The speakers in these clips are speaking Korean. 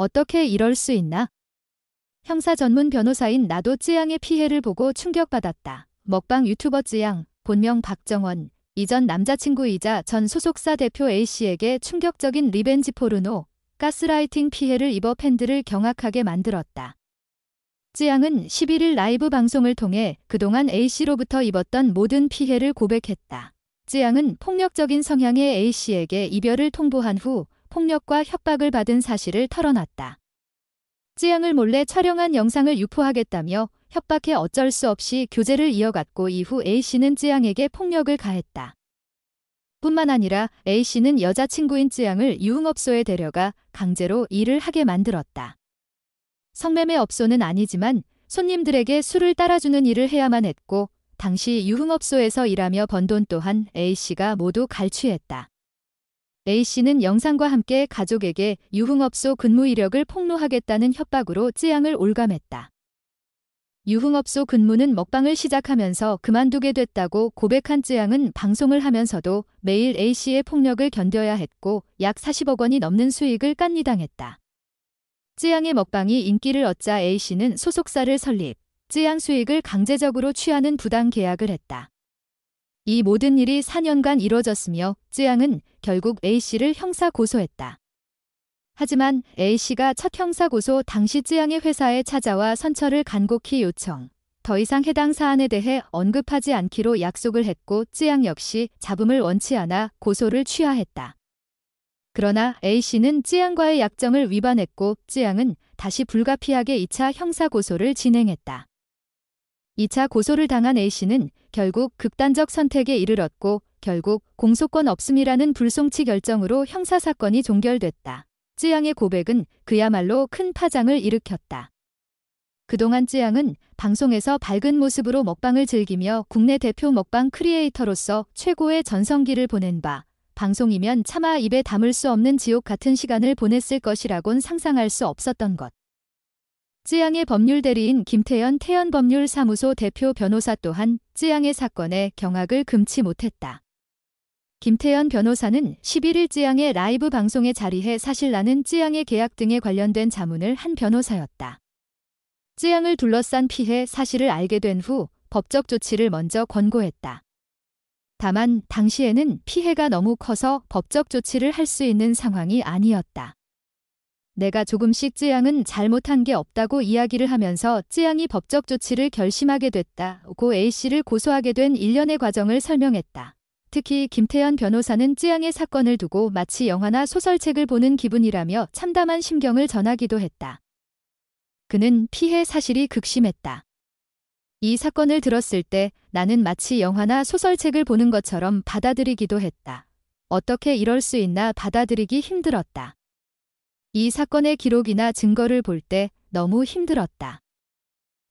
어떻게 이럴 수 있나? 형사 전문 변호사인 나도 쯔양의 피해를 보고 충격받았다. 먹방 유튜버 쯔양, 본명 박정원, 이전 남자친구이자 전 소속사 대표 A씨에게 충격적인 리벤지 포르노, 가스라이팅 피해를 입어 팬들을 경악하게 만들었다. 쯔양은 11일 라이브 방송을 통해 그동안 A씨로부터 입었던 모든 피해를 고백했다. 쯔양은 폭력적인 성향의 A씨에게 이별을 통보한 후 폭력과 협박을 받은 사실을 털어놨다. 쯔양을 몰래 촬영한 영상을 유포하겠다며 협박해 어쩔 수 없이 교제를 이어갔고 이후 A씨는 쯔양에게 폭력을 가했다. 뿐만 아니라 A씨는 여자친구인 쯔양을 유흥업소에 데려가 강제로 일을 하게 만들었다. 성매매 업소는 아니지만 손님들에게 술을 따라주는 일을 해야만 했고 당시 유흥업소에서 일하며 번돈 또한 A씨가 모두 갈취했다. A씨는 영상과 함께 가족에게 유흥업소 근무 이력을 폭로하겠다는 협박으로 쯔양을 올감했다. 유흥업소 근무는 먹방을 시작하면서 그만두게 됐다고 고백한 쯔양은 방송을 하면서도 매일 A씨의 폭력을 견뎌야 했고 약 40억 원이 넘는 수익을 깐리당했다. 쯔양의 먹방이 인기를 얻자 A씨는 소속사를 설립, 쯔양 수익을 강제적으로 취하는 부당 계약을 했다. 이 모든 일이 4년간 이뤄졌으며 쯔양은 결국 A씨를 형사 고소했다. 하지만 A씨가 첫 형사 고소 당시 쯔양의 회사에 찾아와 선처를 간곡히 요청. 더 이상 해당 사안에 대해 언급하지 않기로 약속을 했고 쯔양 역시 잡음을 원치 않아 고소를 취하했다. 그러나 A씨는 쯔양과의 약정을 위반했고 쯔양은 다시 불가피하게 2차 형사고소를 진행했다. 2차 고소를 당한 A씨는 결국 극단적 선택에 이르렀고 결국 공소권 없음이라는 불송치 결정으로 형사사건이 종결됐다. 쯔양의 고백은 그야말로 큰 파장을 일으켰다. 그동안 쯔양은 방송에서 밝은 모습으로 먹방을 즐기며 국내 대표 먹방 크리에이터로서 최고의 전성기를 보낸 바 방송이면 차마 입에 담을 수 없는 지옥 같은 시간을 보냈을 것이라곤 상상할 수 없었던 것. 쯔양의 법률 대리인 김태현 태연법률사무소 대표 변호사 또한 쯔양의 사건에 경악을 금치 못했다. 김태현 변호사는 11일 쯔양의 라이브 방송에 자리해 사실나는 쯔양의 계약 등에 관련된 자문을 한 변호사였다. 쯔양을 둘러싼 피해 사실을 알게 된 후 법적 조치를 먼저 권고했다. 다만 당시에는 피해가 너무 커서 법적 조치를 할 수 있는 상황이 아니었다. 내가 조금씩 쯔양은 잘못한 게 없다고 이야기를 하면서 쯔양이 법적 조치를 결심하게 됐다고 A씨를 고소하게 된 일련의 과정을 설명했다. 특히 김태현 변호사는 쯔양의 사건을 두고 마치 영화나 소설책을 보는 기분이라며 참담한 심경을 전하기도 했다. 그는 피해 사실이 극심했다. 이 사건을 들었을 때 나는 마치 영화나 소설책을 보는 것처럼 받아들이기도 했다. 어떻게 이럴 수 있나 받아들이기 힘들었다. 이 사건의 기록이나 증거를 볼 때 너무 힘들었다.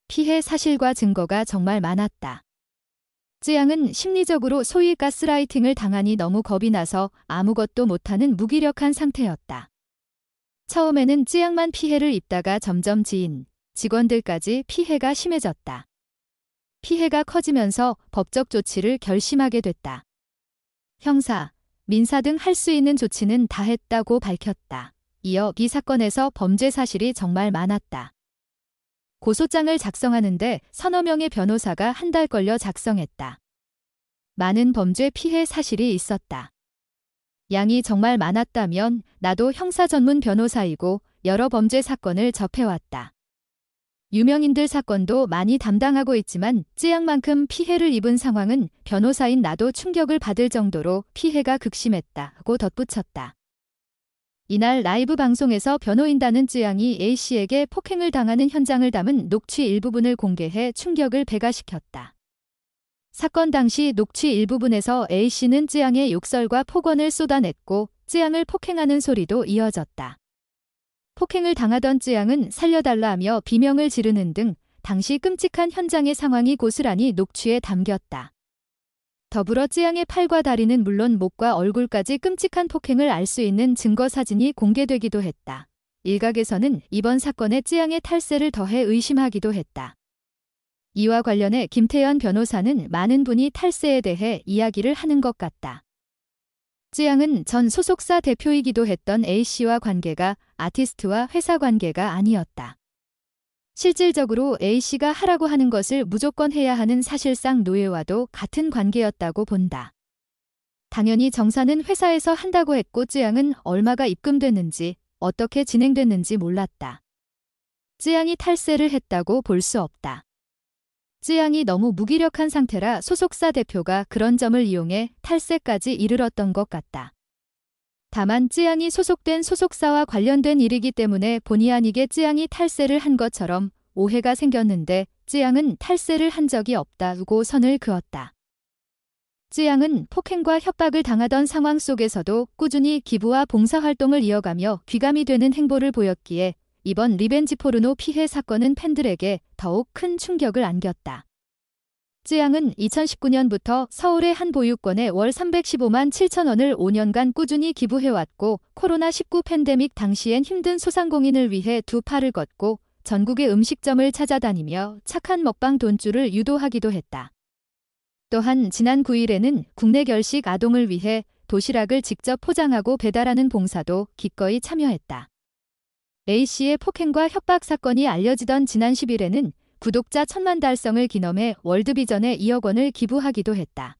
피해 사실과 증거가 정말 많았다. 쯔양은 심리적으로 소위 가스라이팅을 당하니 너무 겁이 나서 아무것도 못하는 무기력한 상태였다. 처음에는 쯔양만 피해를 입다가 점점 지인, 직원들까지 피해가 심해졌다. 피해가 커지면서 법적 조치를 결심하게 됐다. 형사, 민사 등 할 수 있는 조치는 다 했다고 밝혔다. 이어 이 사건에서 범죄 사실이 정말 많았다. 고소장을 작성하는데 서너 명의 변호사가 한 달 걸려 작성했다. 많은 범죄 피해 사실이 있었다. 양이 정말 많았다면 나도 형사 전문 변호사이고 여러 범죄 사건을 접해왔다. 유명인들 사건도 많이 담당하고 있지만 쯔양만큼 피해를 입은 상황은 변호사인 나도 충격을 받을 정도로 피해가 극심했다고 덧붙였다. 이날 라이브 방송에서 변호인단은 쯔양이 A씨에게 폭행을 당하는 현장을 담은 녹취 일부분을 공개해 충격을 배가시켰다. 사건 당시 녹취 일부분에서 A씨는 쯔양의 욕설과 폭언을 쏟아냈고 쯔양을 폭행하는 소리도 이어졌다. 폭행을 당하던 쯔양은 살려달라 하며 비명을 지르는 등 당시 끔찍한 현장의 상황이 고스란히 녹취에 담겼다. 더불어 쯔양의 팔과 다리는 물론 목과 얼굴까지 끔찍한 폭행을 알 수 있는 증거 사진이 공개되기도 했다. 일각에서는 이번 사건에 쯔양의 탈세를 더해 의심하기도 했다. 이와 관련해 김태현 변호사는 많은 분이 탈세에 대해 이야기를 하는 것 같다. 쯔양은 전 소속사 대표이기도 했던 A씨와 관계가 아티스트와 회사 관계가 아니었다. 실질적으로 A씨가 하라고 하는 것을 무조건 해야 하는 사실상 노예와도 같은 관계였다고 본다. 당연히 정사는 회사에서 한다고 했고 쯔양은 얼마가 입금됐는지 어떻게 진행됐는지 몰랐다. 쯔양이 탈세를 했다고 볼 수 없다. 쯔양이 너무 무기력한 상태라 소속사 대표가 그런 점을 이용해 탈세까지 이르렀던 것 같다. 다만 쯔양이 소속된 소속사와 관련된 일이기 때문에 본의 아니게 쯔양이 탈세를 한 것처럼 오해가 생겼는데 쯔양은 탈세를 한 적이 없다고 선을 그었다. 쯔양은 폭행과 협박을 당하던 상황 속에서도 꾸준히 기부와 봉사활동을 이어가며 귀감이 되는 행보를 보였기에 이번 리벤지 포르노 피해 사건은 팬들에게 더욱 큰 충격을 안겼다. 쯔양은 2019년부터 서울의 한보육권에월 315만 7천 원을 5년간 꾸준히 기부해왔고 코로나19 팬데믹 당시엔 힘든 소상공인을 위해 두 팔을 걷고 전국의 음식점을 찾아다니며 착한 먹방 돈줄을 유도하기도 했다. 또한 지난 9일에는 국내 결식 아동을 위해 도시락을 직접 포장하고 배달하는 봉사도 기꺼이 참여했다. A씨의 폭행과 협박 사건이 알려지던 지난 10일에는 구독자 천만 달성을 기념해 월드비전에 2억 원을 기부하기도 했다.